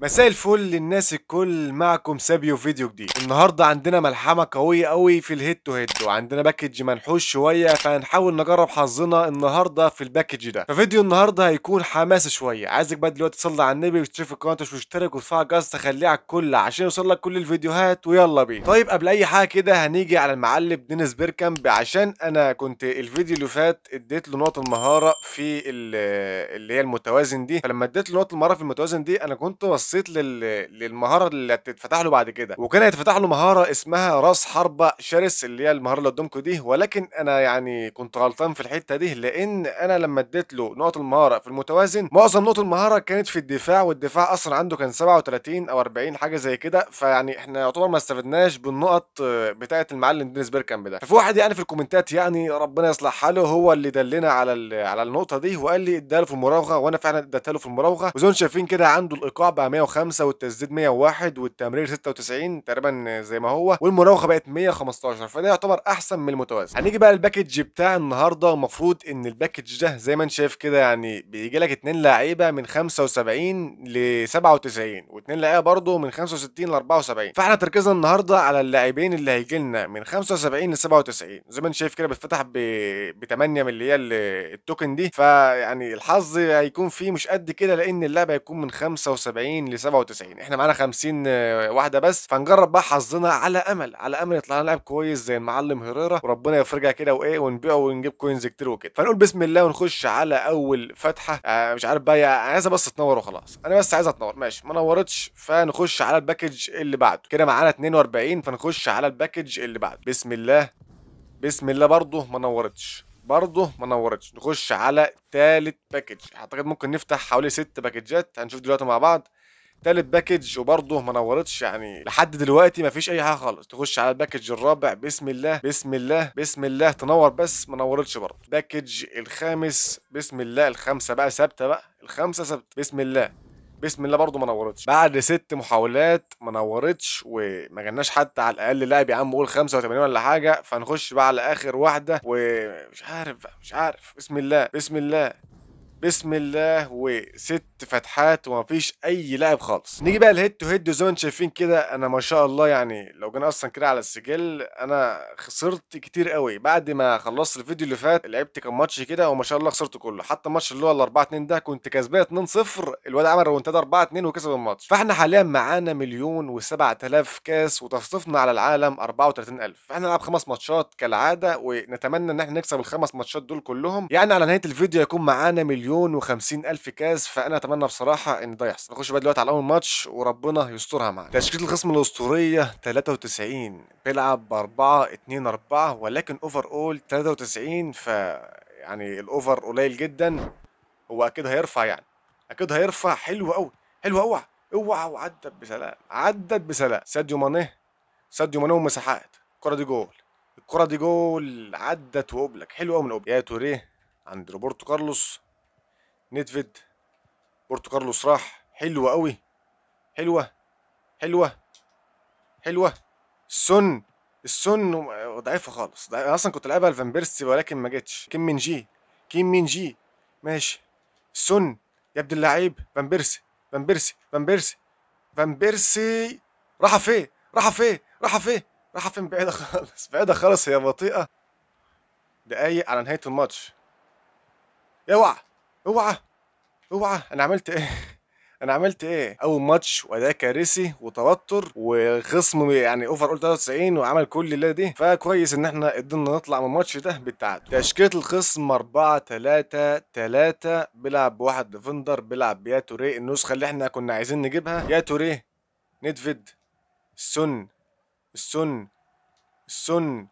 مساء الفل للناس الكل معكم سابيو فيديو جديد النهارده عندنا ملحمه قويه قوي في الهيد تو هيد وعندنا باكج منحوش شويه فهنحاول نجرب حظنا النهارده في الباكج ده ففيديو النهارده هيكون حماس شويه عايزك بقى دلوقتي تصلي على النبي وتشترك في القناه واشترك وتفعل الجرس تخليه على الكل عشان يوصلك كل الفيديوهات ويلا بينا طيب قبل اي حاجه كده هنيجي على المعلم دينيس بيركامب عشان انا كنت الفيديو اللي فات اديت له نقط المهاره في اللي هي المتوازن دي فلما اديت له نقط المهاره في المتوازن دي انا كنت بصيت لل... للمهاره اللي هتتفتح له بعد كده وكان هيتفتح له مهاره اسمها راس حربه شرس اللي هي المهاره اللي قدامكم دي ولكن انا يعني كنت غلطان في الحته دي لان انا لما اديت له نقط المهاره في المتوازن معظم نقط المهاره كانت في الدفاع والدفاع اصلا عنده كان 37 او 40 حاجه زي كده فيعني احنا يعتبر ما استفدناش بالنقط بتاعه المعلم دينيس بيركام ده ففي واحد يعني في الكومنتات يعني ربنا يصلح حاله هو اللي دلنا على على النقطه دي وقال لي اداله في المراوغه وانا فعلا اديتها له في المراوغه وزي ما شايفين كده عنده الايقاع بقى 105 والتسديد 101 والتمرير 96 تقريبا زي ما هو والمراوغه بقت 115 فده يعتبر احسن من المتوازن هنيجي بقى الباكج بتاع النهارده المفروض ان الباكج ده زي ما انت شايف كده يعني بيجي لك اثنين لعيبه من 75 ل 97 واثنين لعيبه برده من 65 ل 74 فاحنا تركيزنا النهارده على اللاعبين اللي هيجي لنا من 75 ل 97 زي ما انت شايف كده بتفتح ب 8 من اللي هي التوكن دي فيعني الحظ هيكون فيه مش قد كده لان اللعبه هيكون من 75 ل 97 احنا معانا 50 آه، واحده بس فنجرب بقى حظنا على امل على امل يطلع لنا لاعب كويس زي المعلم هيريرا وربنا يفرجها كده وايه ونبيعه ونجيب كوينز كتير وكده فنقول بسم الله ونخش على اول فتحه آه مش عارف بقى يعني عايزها بس تنور وخلاص انا بس عايزها تنور ماشي ما نورتش فنخش على الباكج اللي بعده كده معانا 42 فنخش على الباكج اللي بعده بسم الله بسم الله برضه ما نورتش برضه ما نورتش نخش على تالت باكج اعتقد ممكن نفتح حوالي ست باكجات هنشوف دلوقتي مع بعض تالت باكج وبرضه ما نورتش يعني لحد دلوقتي ما فيش اي حاجه خالص تخش على الباكج الرابع بسم الله بسم الله بسم الله تنور بس ما نورتش برضه باكج الخامس بسم الله الخمسه بقى ثابته بقى الخمسه ثابته بسم الله بسم الله برضه ما نورتش بعد ست محاولات ما نورتش وما جالناش حتى على الاقل لاعب يا عم قول 85 ولا حاجه فنخش بقى على اخر واحده ومش عارف بقى مش عارف بسم الله بسم الله بسم الله وست فتحات ومفيش اي لاعب خالص نيجي بقى الهيد تو هيد زي ما انتم شايفين كده انا ما شاء الله يعني لو جينا اصلا كده على السجل انا خسرت كتير قوي بعد ما خلصت الفيديو اللي فات لعبت كام ماتش كده وما شاء الله خسرته كله حتى الماتش اللي هو ال 4 2 ده كنت كسبان 2 0 الواد عمل ريمونتادا 4 2 وكسب الماتش فاحنا حاليا معانا مليون و7000 كاس وتصنيفنا على العالم 34000 فاحنا نلعب خمس ماتشات كالعاده ونتمنى ان احنا نكسب الخمس ماتشات دول كلهم يعني على نهايه الفيديو يكون معانا مليون مليون و50 الف كاس فانا اتمنى بصراحه ان ده يحصل نخش بقى دلوقتي على اول ماتش وربنا يسترها معانا تشكيله الخصم الاسطوريه 93 بيلعب ب 4 2 4 ولكن اوفر اول 93 ف يعني الاوفر قليل جدا هو اكيد هيرفع يعني اكيد هيرفع حلو قوي حلو قوي اوعى وعدت بسلام عدت بسلام ساديو مانيه ساديو مانيه ومساحات الكره دي جول الكره دي جول عدت وقبلك حلو قوي من قبلك يا توريه عند روبرتو كارلوس نيدفيد بورتو كارلوس راح حلوة قوي حلوة حلوة حلوة السن السن ضعيفة خالص انا اصلا كنت لعبها لفان بيرسي ولكن ما جتش كيم من جي كيم من جي ماشي السن يا ابن اللعيب فان بيرسي فان بيرسي فان بيرسي فان بيرسي راح فين راح فين راح فين راح فين بعيدة خالص بعيدة خالص هي بطيئة دقايق على نهاية الماتش اوعى اوعى اوعى انا عملت ايه انا عملت ايه اول ماتش واداء كارثي وتوتر وخصم يعني اوفر اول 93 وعمل كل اللي دي فكويس ان احنا قدرنا نطلع من الماتش ده بالتعادل تشكيله الخصم 4 3 3 بيلعب بواحد ديفندر بيلعب بيا توريه النسخه اللي احنا كنا عايزين نجيبها يا توريه نيدفيد السن السن السن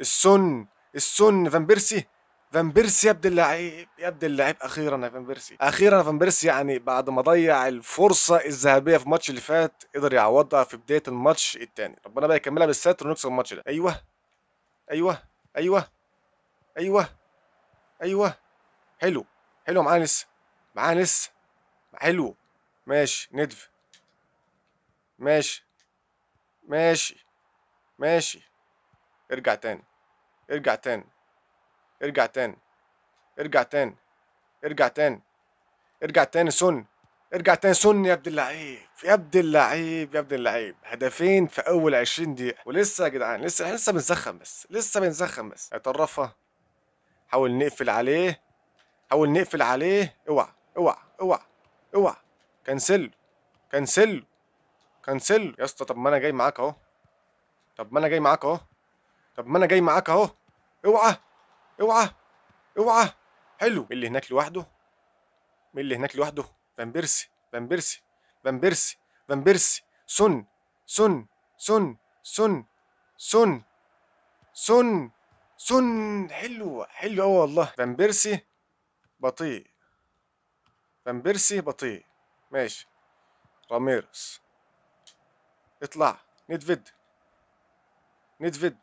السن السن فان بيرسي فان بيرسي يا ابن اللعيب يا ابن اللعيب اخيرا يا فان بيرسي اخيرا يا فان بيرسي يعني بعد ما ضيع الفرصه الذهبيه في الماتش اللي فات قدر يعوضها في بدايه الماتش الثاني ربنا بقى يكملها بالستر ونكسب الماتش ده ايوه ايوه ايوه ايوه ايوه حلو حلو معانا لسه معانا لسه حلو ماشي ندف ماشي ماشي ماشي ارجع تاني ارجع تاني ارجع تاني ارجع تاني ارجع تاني ارجع تاني سن ارجع تاني سن يا ابن اللعيب يا ابن اللعيب يا ابن اللعيب هدفين في اول 20 دقيقه ولسه يا جدعان لسه لسه بنزخم بس لسه بنزخم بس هيطرفها حاول نقفل عليه حاول نقفل عليه اوعى اوعى اوعى اوعى كنسل كنسل كنسل يا اسطى طب ما انا جاي معاك اهو طب ما انا جاي معاك اهو طب ما انا جاي معاك اهو اوعى اوعى اوعى حلو مين اللي هناك لوحده مين اللي هناك لوحده فان بيرسي فان بيرسي فان بيرسي فان بيرسي سن سن سن سون سون سون حلو حلو قوي والله فان بيرسي بطيء فان بيرسي بطيء ماشي راميرس اطلع نيدفيد نيدفيد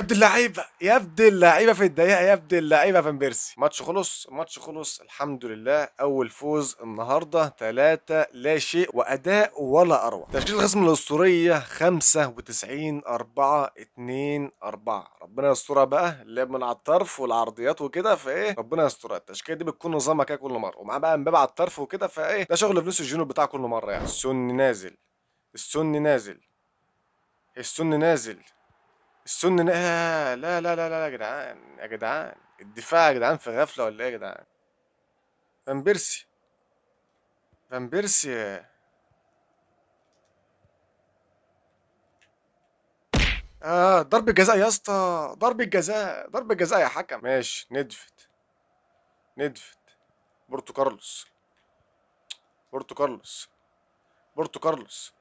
يا اللعيبه يا اللعيبه في الدقيقه يا اللعيبه فان بيرسي ماتش خلص ماتش خلص الحمد لله اول فوز النهارده ثلاثة لا شيء واداء ولا اروع تشكيل الخصم الاسطوريه 95 4 2 4 ربنا يسترها بقى اللعب من على الطرف والعرضيات وكده فايه ربنا يسترها التشكيله دي بتكون نظامها كده كل مره ومعاه بقى مبابي على الطرف وكده فايه ده شغل فينيسيوس جونيور بتاع كل مره يعني السن نازل السن نازل السن نازل السن آه، لا لا لا لا لا يا جدعان يا جدعان الدفاع يا جدعان في غفلة ولا ايه يا جدعان فان بيرسي فان بيرسي اه ضرب الجزاء يا اسطى ضرب الجزاء ضرب الجزاء يا حكم ماشي ندفت ندفت بورتو كارلوس بورتو كارلوس بورتو كارلوس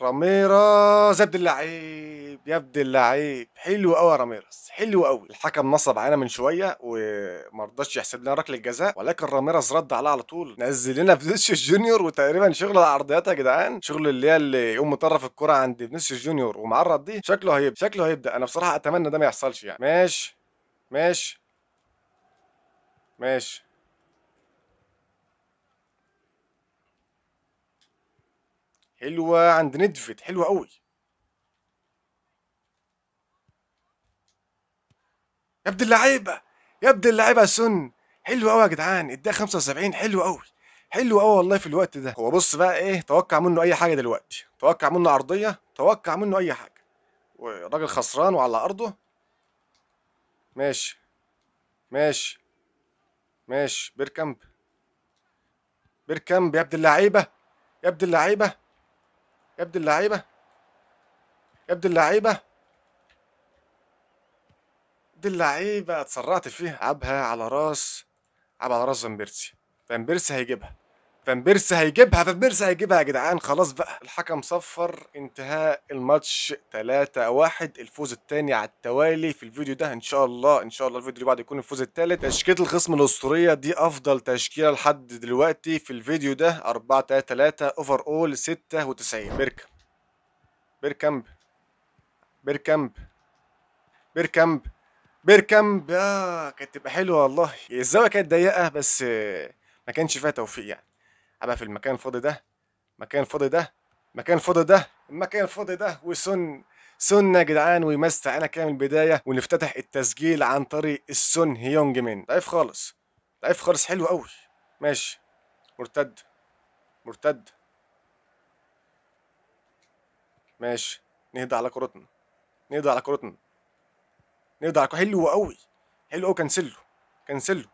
راميراز يا ابن اللعيب يا ابن اللعيب حلو قوي يا راميراز حلو قوي الحكم نصب علينا من شويه وما رضاش يحسب لنا ركله جزاء ولكن راميراز رد عليها على طول نزل لنا فينيسيوس جونيور وتقريبا شغل العرضيات يا جدعان شغل اللي هي اللي يقوم مطرف الكره عند فينيسيوس جونيور ومعرض دي شكله هيبدا شكله هيبدا انا بصراحه اتمنى ده ما يحصلش يعني ماشي ماشي ماشي حلوة عند ندفت حلوة قوي يا ابن اللعيبة يا ابن اللعيبة سن حلو قوي يا جدعان الدقيقة 75 حلو قوي حلو قوي والله في الوقت ده هو بص بقى ايه توقع منه اي حاجة دلوقتي توقع منه عرضية توقع منه اي حاجة والراجل خسران وعلى ارضه ماشي ماشي ماشي بيركامب بيركامب يا ابن اللعيبة يا ابن اللعيبة يا ابن اللعيبه يا ابن اللعيبه دي اللعيبه اتسرعت فيه عبها على راس عب على راس زمبيرسي زمبيرسي هيجيبها فان بيرس هيجيبها فان بيرس هيجيبها يا جدعان خلاص بقى الحكم صفر انتهاء الماتش 3 1 الفوز الثاني على التوالي في الفيديو ده ان شاء الله ان شاء الله الفيديو اللي بعده يكون الفوز الثالث تشكيله الخصم الاسطوريه دي افضل تشكيله لحد دلوقتي في الفيديو ده 4 3 3 اوفر اول 96 بيركم بيركامب بيركامب بيركامب بيركامب اه كانت تبقى حلوه والله الزاويه كانت ضيقه بس ما كانش فيها توفيق يعني هبقى في المكان الفاضي ده مكان فاضي ده مكان فاضي ده مكان فاضي ده وسن سنة يا جدعان ويمست انا كده البداية ونفتتح التسجيل عن طريق السن هيونج مين ضعيف خالص ضعيف خالص حلو قوي ماشي مرتد مرتد ماشي نهدى على كورتنا نهدى على كورتنا نهدى على حلو قوي حلو قوي كنسله كنسله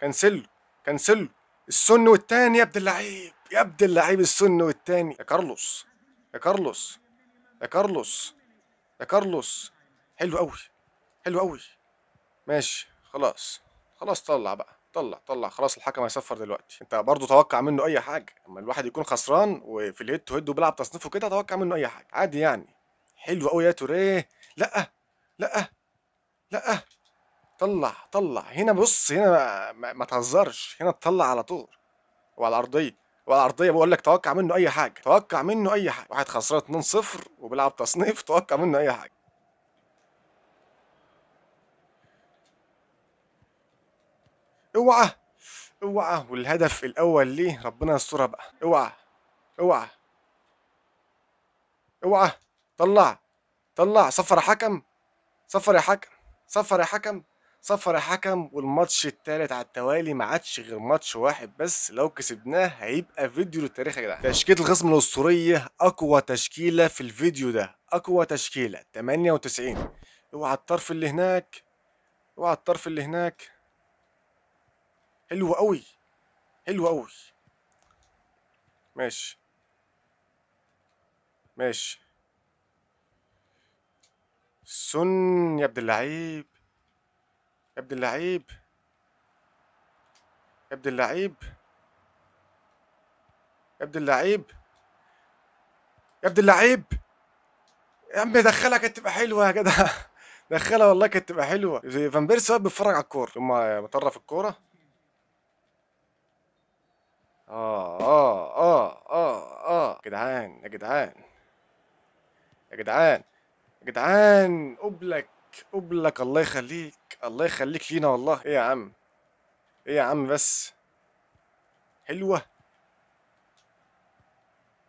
كنسله كنسله السن والتاني يا ابن اللعيب يا ابن اللعيب السن والتاني يا كارلوس يا كارلوس يا كارلوس يا كارلوس حلو قوي حلو قوي ماشي خلاص خلاص طلع بقى طلع طلع خلاص الحكم هيصفر دلوقتي انت برضه توقع منه اي حاجه اما الواحد يكون خسران وفي الهيد تو هيد وبيلعب تصنيفه كده توقع منه اي حاجه عادي يعني حلو قوي يا توريه لا لا لا طلع طلع هنا بص هنا ما, ما تهزرش هنا تطلع على طول وعلى الارضيه وعلى الارضيه بقول لك توقع منه اي حاجه توقع منه اي حاجه واحد خسران 2 0 وبيلعب تصنيف توقع منه اي حاجه اوعى اوعى والهدف الاول ليه ربنا يسترها بقى اوعى اوعى اوعى طلع طلع صفر حكم صفر يا حكم صفر يا حكم صفر حكم والماتش التالت على التوالي ما عادش غير ماتش واحد بس لو كسبناه هيبقى فيديو للتاريخ يا جدعان تشكيله الخصم الاسطوريه اقوى تشكيله في الفيديو ده اقوى تشكيله 98 اوعى الطرف اللي هناك اوعى الطرف اللي هناك حلو قوي حلو قوي ماشي ماشي سن يا عبد اللعيب يا ابن اللعيب يا ابن اللعيب يا ابن اللعيب يا ابن اللعيب يا عم دخلها كانت تبقى حلوه يا جدع دخلها والله كانت تبقى حلوه فان بيرسي واقف بيتفرج على الكوره ثم مطرف الكوره اه اه اه اه اه جدعان يا جدعان يا جدعان يا جدعان قبلك قبلك الله يخليك الله يخليك لينا والله ايه يا عم ايه يا عم بس حلوة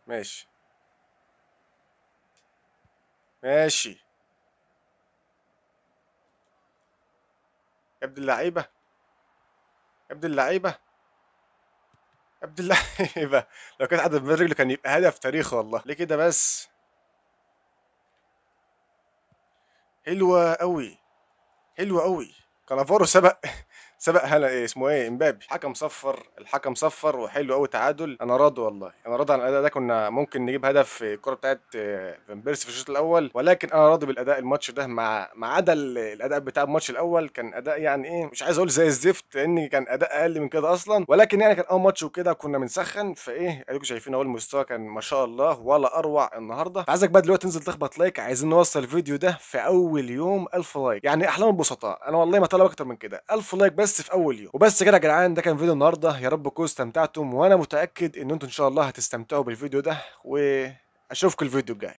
ماشي ماشي يا ابن اللعيبة يا ابن اللعيبة يا ابن اللعيبة لو كان حد من رجله كان يبقى هدف تاريخي والله ليه كده بس حلوة قوي حلو قوي كلافارو سبق سبق هلا إيه اسمه ايه امبابي حكم صفر الحكم صفر وحلو قوي تعادل انا راضي والله انا راضي عن الاداء ده كنا ممكن نجيب هدف الكره بتاعت آه، فان بيرسي في الشوط الاول ولكن انا راضي بالاداء الماتش ده مع ما عدا الاداء بتاع الماتش الاول كان اداء يعني ايه مش عايز اقول زي الزفت لان كان اداء اقل من كده اصلا ولكن يعني كان اول ماتش وكده كنا بنسخن فايه اديكم شايفين اهو المستوى كان ما شاء الله ولا اروع النهارده عايزك بقى دلوقتي تنزل تخبط لايك عايزين نوصل الفيديو ده في اول يوم 1000 لايك يعني احلام البسطاء انا والله ما طلب اكتر من كده 1000 لايك بس بس في اول يوم وبس كده يا جدعان ده كان فيديو النهارده يا رب تكونوا استمتعتم وانا متاكد ان انتم ان شاء الله هتستمتعوا بالفيديو ده واشوفكم الفيديو الجاي